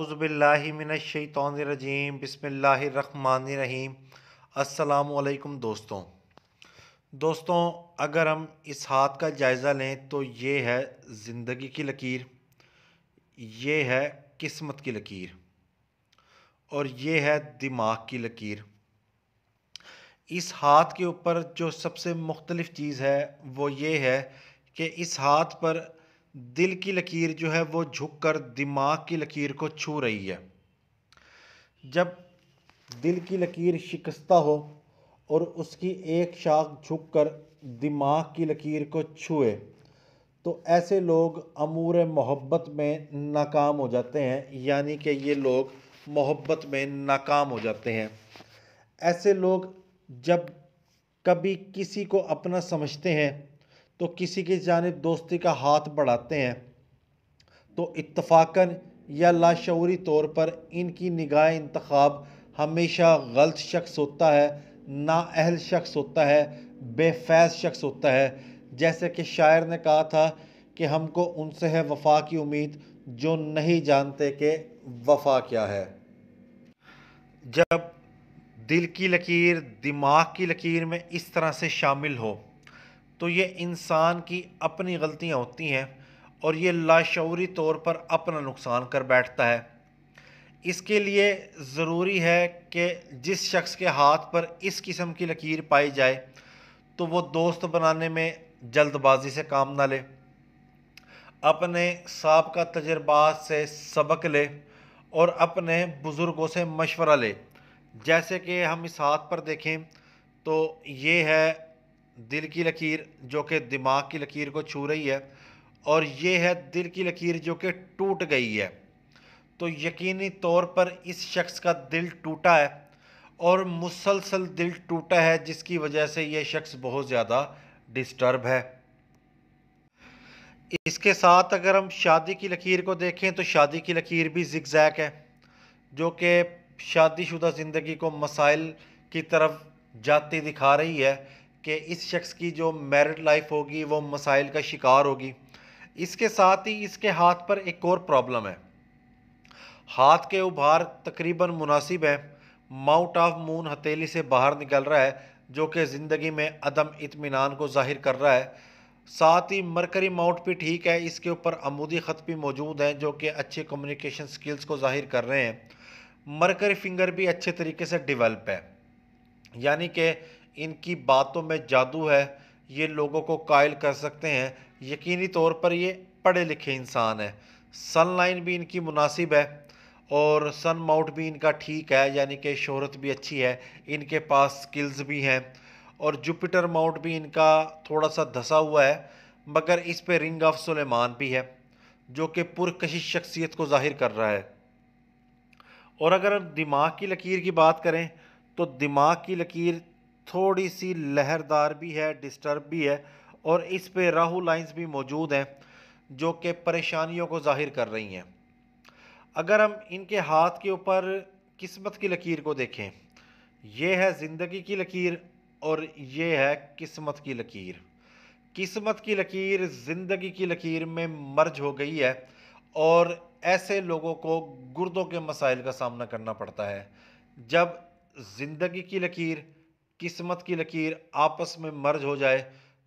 आउज़बिल्लिमिनशैतरजीम बसमीम अल्लाम दोस्तों दोस्तों अगर हम इस हाथ का जायज़ा लें तो ये है ज़िंदगी की लकीर ये है किस्मत की लकीर और ये है दिमाग की लकीर इस हाथ के ऊपर जो सबसे मुख्तलिफ़ चीज़ है वो ये है कि इस हाथ पर दिल की लकीर जो है वो झुक कर दिमाग की लकीर को छू रही है जब दिल की लकीर शिकस्ता हो और उसकी एक शाख झुक कर दिमाग की लकीर को छुए तो ऐसे लोग अमूर मोहब्बत में नाकाम हो जाते हैं यानी कि ये लोग मोहब्बत में नाकाम हो जाते हैं ऐसे लोग जब कभी किसी को अपना समझते हैं तो किसी की जानब दोस्ती का हाथ बढ़ाते हैं तो इतफ़ाक़न या लाशूरी तौर पर इनकी निगाह इंतखब हमेशा गलत शख्स होता है नाअहल शख्स होता है बेफैज शख्स होता है जैसे कि शायर ने कहा था कि हमको उनसे है वफा की उम्मीद जो नहीं जानते कि वफा क्या है जब दिल की लकीर दिमाग की लकीर में इस तरह से शामिल हो तो ये इंसान की अपनी गलतियाँ होती हैं और ये लाशौरी तौर पर अपना नुकसान कर बैठता है इसके लिए ज़रूरी है कि जिस शख्स के हाथ पर इस किस्म की लकीर पाई जाए तो वो दोस्त बनाने में जल्दबाजी से काम ना ले अपने सबका तजर्बात से सबक ले और अपने बुज़ुर्गों से मशवरा ले जैसे कि हम इस हाथ पर देखें तो ये है दिल की लकीर जो कि दिमाग की लकीर को छू रही है और ये है दिल की लकीर जो कि टूट गई है तो यकीनी तौर पर इस शख्स का दिल टूटा है और मुसलसल दिल टूटा है जिसकी वजह से यह शख्स बहुत ज़्यादा डिस्टर्ब है इसके साथ अगर हम शादी की लकीर को देखें तो शादी की लकीर भी जिक्जैक है जो कि शादीशुदा ज़िंदगी को मसाइल की तरफ जाती दिखा रही है कि इस शख्स की जो मैरिड लाइफ होगी वो मसाइल का शिकार होगी इसके साथ ही इसके हाथ पर एक और प्रॉब्लम है हाथ के उभार तकरीबन मुनासिब हैं माउंट ऑफ मून हथेली से बाहर निकल रहा है जो कि ज़िंदगी में अदम इतमान को ज़ाहिर कर रहा है साथ ही मरकरी माउंट भी ठीक है इसके ऊपर अमूदी ख़त भी मौजूद हैं जो कि अच्छे कम्युनिकेशन स्किल्स को ज़ाहिर कर रहे हैं मरकरी फिंगर भी अच्छे तरीके से डिवेलप है यानी कि इनकी बातों में जादू है ये लोगों को कायल कर सकते हैं यकीनी तौर पर ये पढ़े लिखे इंसान है सन लाइन भी इनकी मुनासिब है और सन माउट भी इनका ठीक है यानी कि शहरत भी अच्छी है इनके पास स्किल्स भी हैं और जुपिटर माउंट भी इनका थोड़ा सा धसा हुआ है मगर इस पे रिंग ऑफ सुलेमान भी है जो कि पुरकशिश शख्सियत को जाहिर कर रहा है और अगर हम दिमाग की लकीर की बात करें तो दिमाग की लकीर थोड़ी सी लहरदार भी है डिस्टर्ब भी है और इस पे राहु लाइंस भी मौजूद हैं जो कि परेशानियों को जाहिर कर रही हैं अगर हम इनके हाथ के ऊपर किस्मत की लकीर को देखें ये है ज़िंदगी की लकीर और ये है किस्मत की लकीर किस्मत की लकीर ज़िंदगी की लकीर में मर्ज हो गई है और ऐसे लोगों को गुर्दों के मसाइल का सामना करना पड़ता है जब ज़िंदगी की लकीर किस्मत की लकीर आपस में मर्ज हो जाए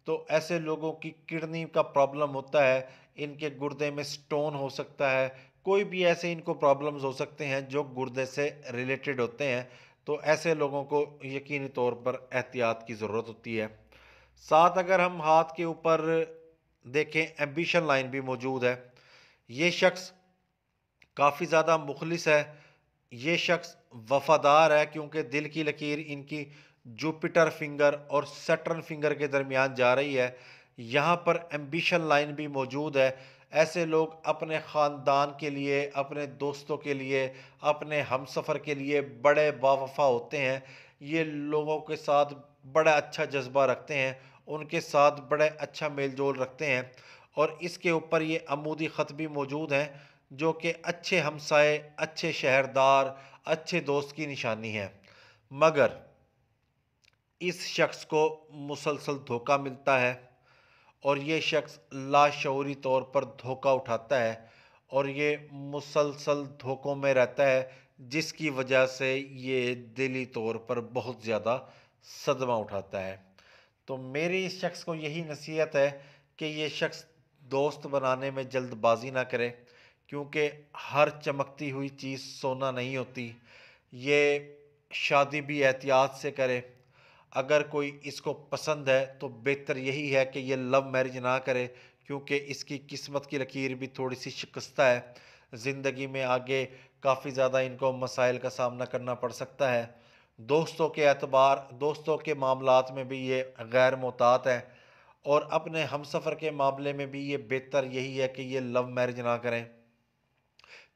तो ऐसे लोगों की किडनी का प्रॉब्लम होता है इनके गुर्दे में स्टोन हो सकता है कोई भी ऐसे इनको प्रॉब्लम्स हो सकते हैं जो गुर्दे से रिलेटेड होते हैं तो ऐसे लोगों को यकीनी तौर पर एहतियात की ज़रूरत होती है साथ अगर हम हाथ के ऊपर देखें एम्बिशन लाइन भी मौजूद है ये शख्स काफ़ी ज़्यादा मुखलिस है ये शख्स वफ़ादार है क्योंकि दिल की लकीर इनकी जुपिटर फिंगर और सेटर्न फिंगर के दरमियान जा रही है यहाँ पर एम्बिशन लाइन भी मौजूद है ऐसे लोग अपने ख़ानदान के लिए अपने दोस्तों के लिए अपने हम सफ़र के लिए बड़े बावफा होते हैं ये लोगों के साथ बड़ा अच्छा जज्बा रखते हैं उनके साथ बड़े अच्छा मेल जोल रखते हैं और इसके ऊपर ये अमूदी ख़त भी मौजूद हैं जो कि अच्छे हमसाए अच्छे शहरदार अच्छे दोस्त की निशानी है मगर इस शख्स को मुसलसल धोखा मिलता है और ये शख्स लाशरी तौर पर धोखा उठाता है और ये मुसलसल धोखों में रहता है जिसकी वजह से ये दिली तौर पर बहुत ज़्यादा सदमा उठाता है तो मेरी इस शख्स को यही नसीहत है कि ये शख्स दोस्त बनाने में जल्दबाजी ना करे क्योंकि हर चमकती हुई चीज़ सोना नहीं होती ये शादी भी एहतियात से करे अगर कोई इसको पसंद है तो बेहतर यही है कि ये लव मैरिज ना करे क्योंकि इसकी किस्मत की लकीर भी थोड़ी सी शिकस्ता है ज़िंदगी में आगे काफ़ी ज़्यादा इनको मसाइल का सामना करना पड़ सकता है दोस्तों के अतबार दोस्तों के मामला में भी ये गैर मोहतात है और अपने हम सफ़र के मामले में भी ये बेहतर यही है कि ये लव मैरिज ना करें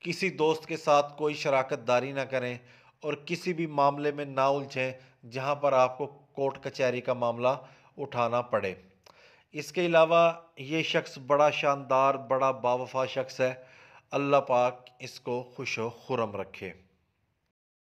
किसी दोस्त के साथ कोई शराकत दारी ना करें और किसी भी मामले में ना उलझें जहाँ पर आपको कोर्ट कचहरी का मामला उठाना पड़े इसके अलावा ये शख्स बड़ा शानदार बड़ा बावफा शख्स है अल्लाह पाक इसको खुश खुरम रखे